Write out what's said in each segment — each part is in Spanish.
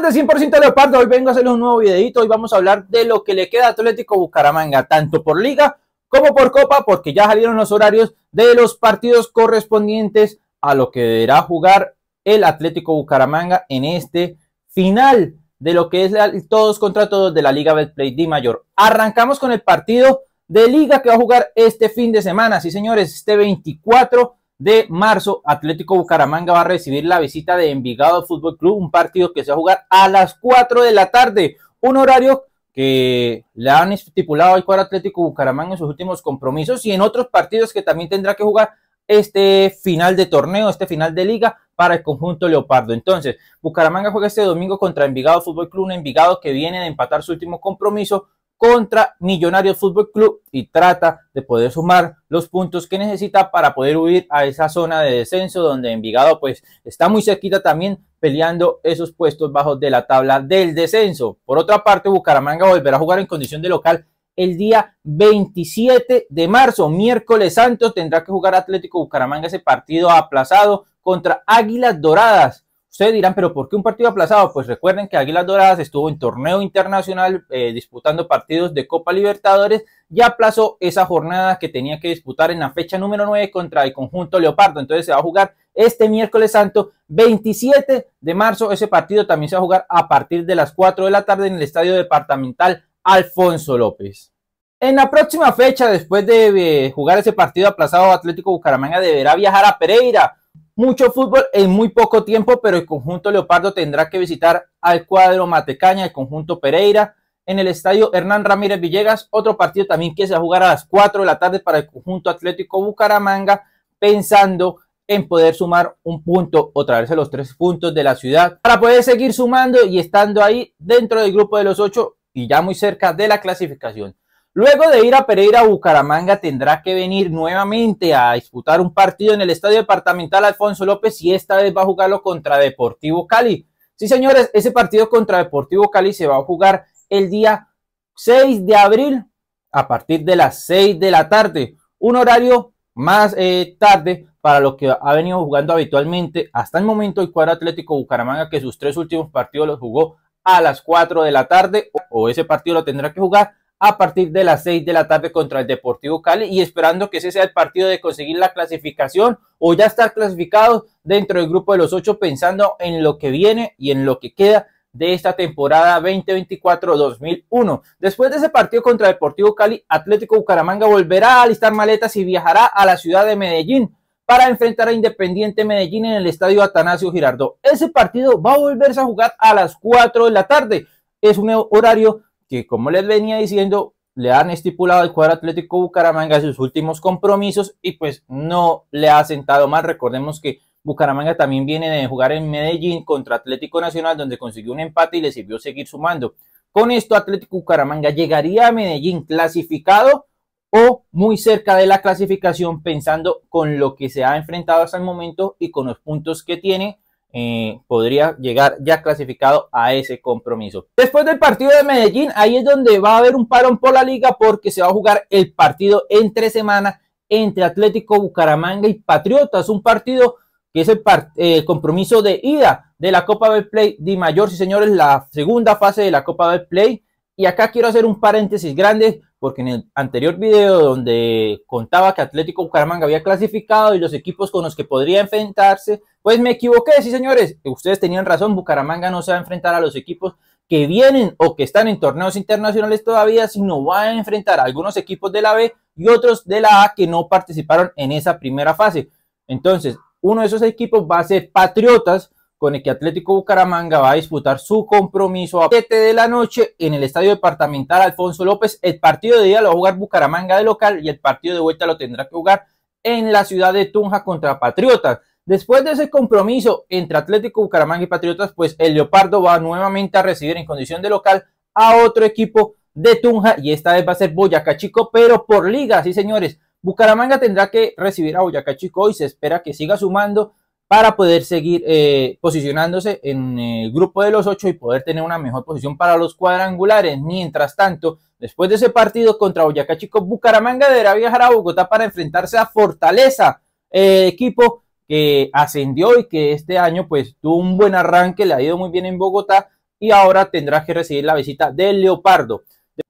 de 100% Leopardo, hoy vengo a hacerles un nuevo videito, y vamos a hablar de lo que le queda a Atlético Bucaramanga, tanto por liga como por copa, porque ya salieron los horarios de los partidos correspondientes a lo que deberá jugar el Atlético Bucaramanga en este final de lo que es todos contra todos de la Liga Betplay D Mayor. Arrancamos con el partido de liga que va a jugar este fin de semana, sí señores, este 24 de marzo, Atlético Bucaramanga va a recibir la visita de Envigado Fútbol Club, un partido que se va a jugar a las 4 de la tarde, un horario que le han estipulado al cuadro Atlético Bucaramanga en sus últimos compromisos y en otros partidos que también tendrá que jugar este final de torneo, este final de liga para el conjunto Leopardo. Entonces, Bucaramanga juega este domingo contra Envigado Fútbol Club, un Envigado que viene de empatar su último compromiso contra Millonarios Fútbol Club y trata de poder sumar los puntos que necesita para poder huir a esa zona de descenso donde Envigado pues está muy cerquita también peleando esos puestos bajos de la tabla del descenso. Por otra parte, Bucaramanga volverá a jugar en condición de local el día 27 de marzo, miércoles santo, tendrá que jugar Atlético Bucaramanga ese partido aplazado contra Águilas Doradas. Ustedes dirán, pero ¿por qué un partido aplazado? Pues recuerden que Águilas Doradas estuvo en torneo internacional eh, disputando partidos de Copa Libertadores y aplazó esa jornada que tenía que disputar en la fecha número 9 contra el conjunto Leopardo. Entonces se va a jugar este miércoles santo 27 de marzo. Ese partido también se va a jugar a partir de las 4 de la tarde en el Estadio Departamental Alfonso López. En la próxima fecha, después de eh, jugar ese partido aplazado, Atlético Bucaramanga deberá viajar a Pereira mucho fútbol en muy poco tiempo, pero el conjunto Leopardo tendrá que visitar al cuadro Matecaña, el conjunto Pereira, en el estadio Hernán Ramírez Villegas. Otro partido también que se va a jugar a las 4 de la tarde para el conjunto Atlético Bucaramanga, pensando en poder sumar un punto o traerse los tres puntos de la ciudad para poder seguir sumando y estando ahí dentro del grupo de los ocho y ya muy cerca de la clasificación. Luego de ir a Pereira, Bucaramanga tendrá que venir nuevamente a disputar un partido en el Estadio Departamental Alfonso López y esta vez va a jugarlo contra Deportivo Cali. Sí, señores, ese partido contra Deportivo Cali se va a jugar el día 6 de abril a partir de las 6 de la tarde, un horario más eh, tarde para lo que ha venido jugando habitualmente hasta el momento el cuadro Atlético Bucaramanga, que sus tres últimos partidos los jugó a las 4 de la tarde, o ese partido lo tendrá que jugar a partir de las 6 de la tarde contra el Deportivo Cali y esperando que ese sea el partido de conseguir la clasificación o ya estar clasificados dentro del grupo de los ocho pensando en lo que viene y en lo que queda de esta temporada 2024-2001. Después de ese partido contra Deportivo Cali, Atlético Bucaramanga volverá a alistar maletas y viajará a la ciudad de Medellín para enfrentar a Independiente Medellín en el estadio Atanasio Girardot. Ese partido va a volverse a jugar a las 4 de la tarde. Es un horario que como les venía diciendo, le han estipulado al cuadro Atlético Bucaramanga sus últimos compromisos y pues no le ha sentado mal. Recordemos que Bucaramanga también viene de jugar en Medellín contra Atlético Nacional donde consiguió un empate y le sirvió seguir sumando. Con esto Atlético Bucaramanga llegaría a Medellín clasificado o muy cerca de la clasificación pensando con lo que se ha enfrentado hasta el momento y con los puntos que tiene eh, podría llegar ya clasificado a ese compromiso. Después del partido de Medellín, ahí es donde va a haber un parón por la liga porque se va a jugar el partido entre semana entre Atlético Bucaramanga y Patriotas, un partido que es el, eh, compromiso de ida de la Copa del Play de Mayor, sí señores, la segunda fase de la Copa del Play. Y acá quiero hacer un paréntesis grande porque en el anterior video donde contaba que Atlético Bucaramanga había clasificado y los equipos con los que podría enfrentarse, pues me equivoqué, sí señores, ustedes tenían razón, Bucaramanga no se va a enfrentar a los equipos que vienen o que están en torneos internacionales todavía, sino va a enfrentar a algunos equipos de la B y otros de la A que no participaron en esa primera fase. Entonces, uno de esos equipos va a ser Patriotas, con el que Atlético Bucaramanga va a disputar su compromiso a 7 de la noche en el Estadio Departamental Alfonso López. El partido de día lo va a jugar Bucaramanga de local y el partido de vuelta lo tendrá que jugar en la ciudad de Tunja contra Patriotas. Después de ese compromiso entre Atlético Bucaramanga y Patriotas, pues el Leopardo va nuevamente a recibir en condición de local a otro equipo de Tunja y esta vez va a ser Boyacá Chico, pero por liga, sí señores. Bucaramanga tendrá que recibir a Boyacá Chico y se espera que siga sumando para poder seguir eh, posicionándose en el grupo de los ocho y poder tener una mejor posición para los cuadrangulares. Mientras tanto, después de ese partido contra Boyacá Chico, Bucaramanga deberá viajar a Bogotá para enfrentarse a Fortaleza, eh, equipo que ascendió y que este año pues tuvo un buen arranque, le ha ido muy bien en Bogotá y ahora tendrá que recibir la visita del Leopardo,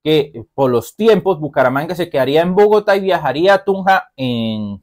que eh, por los tiempos Bucaramanga se quedaría en Bogotá y viajaría a Tunja en,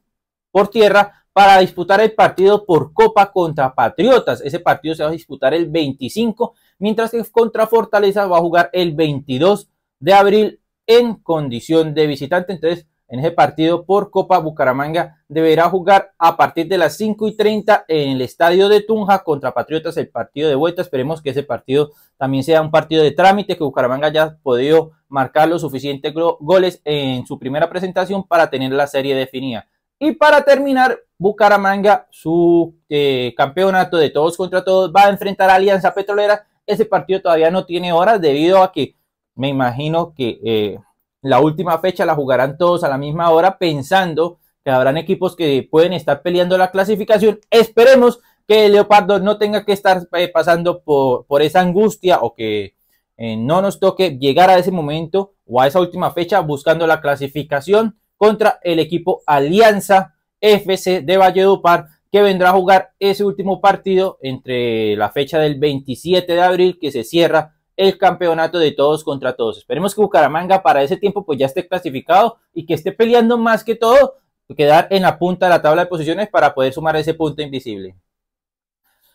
por tierra para disputar el partido por Copa contra Patriotas. Ese partido se va a disputar el 25, mientras que contra Fortaleza va a jugar el 22 de abril en condición de visitante. Entonces, en ese partido por Copa Bucaramanga deberá jugar a partir de las 5 y 30 en el estadio de Tunja contra Patriotas el partido de vuelta. Esperemos que ese partido también sea un partido de trámite, que Bucaramanga ya ha podido marcar los suficientes goles en su primera presentación para tener la serie definida. Y para terminar, Bucaramanga, su eh, campeonato de todos contra todos, va a enfrentar a Alianza Petrolera. Ese partido todavía no tiene horas debido a que me imagino que eh, la última fecha la jugarán todos a la misma hora pensando que habrán equipos que pueden estar peleando la clasificación. Esperemos que Leopardo no tenga que estar eh, pasando por, esa angustia o que no nos toque llegar a ese momento o a esa última fecha buscando la clasificación contra el equipo Alianza FC de Valledupar, que vendrá a jugar ese último partido entre la fecha del 27 de abril, que se cierra el campeonato de todos contra todos. Esperemos que Bucaramanga para ese tiempo pues ya esté clasificado y que esté peleando más que todo, quedar en la punta de la tabla de posiciones para poder sumar ese punto invisible.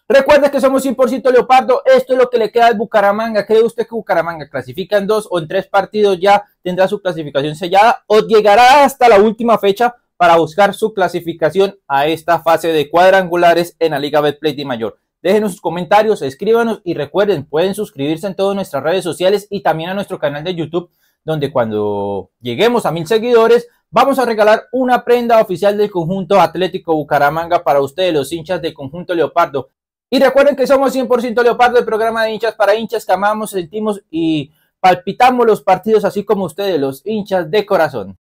Recuerden que somos 100% Leopardo. Esto es lo que le queda al Bucaramanga. ¿Cree usted que Bucaramanga clasifica en dos o en tres partidos ya tendrá su clasificación sellada o llegará hasta la última fecha para buscar su clasificación a esta fase de cuadrangulares en la Liga Betplay de Mayor? Déjenos sus comentarios, escríbanos y recuerden, pueden suscribirse en todas nuestras redes sociales y también a nuestro canal de YouTube, donde cuando lleguemos a mil seguidores vamos a regalar una prenda oficial del conjunto Atlético Bucaramanga para ustedes, los hinchas del conjunto Leopardo. Y recuerden que somos 100% Leopardo, el programa de hinchas para hinchas que amamos, sentimos y palpitamos los partidos así como ustedes, los hinchas de corazón.